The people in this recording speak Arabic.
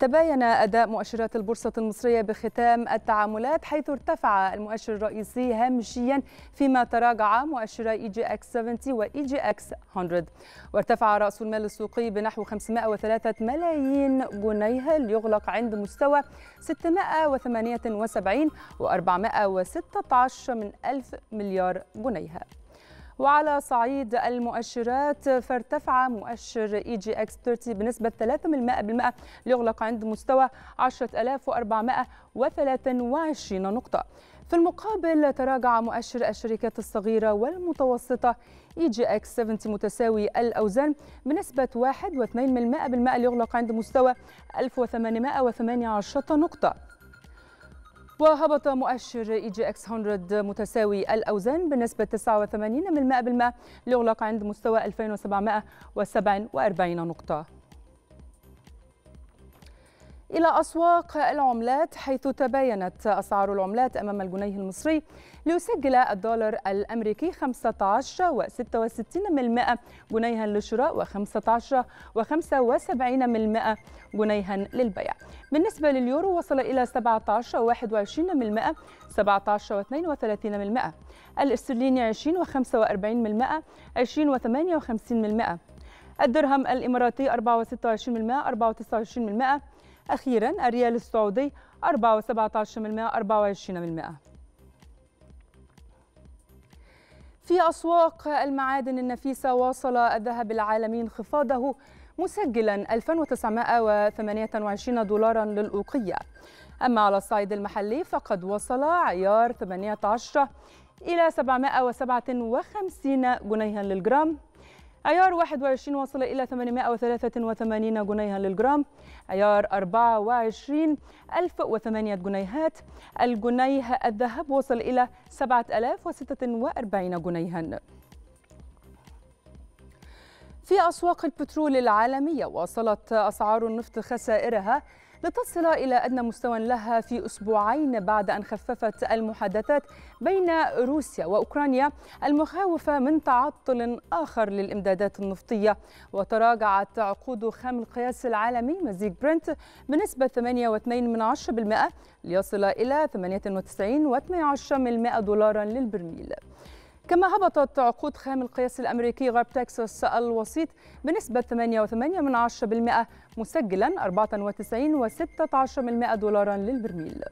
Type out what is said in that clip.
تباين أداء مؤشرات البورصة المصرية بختام التعاملات حيث ارتفع المؤشر الرئيسي هامشيا فيما تراجع مؤشر اي جي اكس 70 وإي جي اكس 100 وارتفع رأس المال السوقي بنحو 503 ملايين جنيه ليغلق عند مستوى 678 و416 من ألف مليار جنيه وعلى صعيد المؤشرات فارتفع مؤشر اي جي اكس 30 بنسبه 3% ليغلق عند مستوى 10423 نقطه في المقابل تراجع مؤشر الشركات الصغيرة والمتوسطة اي جي اكس 70 متساوي الأوزان بنسبة 1.2% ليغلق عند مستوى 1818 نقطة وهبط مؤشر اي جي اكس 100 متساوي الاوزان بنسبه 89% ليغلق عند مستوى 2747 نقطه إلى أسواق العملات حيث تباينت أسعار العملات أمام الجنيه المصري ليسجل الدولار الأمريكي 15 و66 جنيها للشراء و15 و75 جنيها للبيع بالنسبة لليورو وصل إلى 17 و21 17 و32 الاسترليني 20 و45 20 و58 الدرهم الإماراتي 24% و و29 أخيرا الريال السعودي 4.17% 24% في أسواق المعادن النفيسة واصل الذهب العالمي انخفاضه مسجلا 2928 دولارا للأوقية أما على الصعيد المحلي فقد وصل عيار 18 إلى 757 جنيها للجرام عيار 21 وصل إلى 883 جنيها للجرام عيار 24 1008 جنيهات الجنيه الذهب وصل إلى 7046 جنيها في أسواق البترول العالمية واصلت أسعار النفط خسائرها لتصل إلى أدنى مستوى لها في أسبوعين بعد أن خففت المحادثات بين روسيا وأوكرانيا المخاوف من تعطل آخر للإمدادات النفطية وتراجعت عقود خام القياس العالمي مزيج برنت بنسبة 8.2% ليصل إلى 98.2 دولارا للبرميل كما هبطت عقود خام القياس الأمريكي غرب تكساس الوسيط بنسبة 8.8% مسجلا 94.16 دولارا للبرميل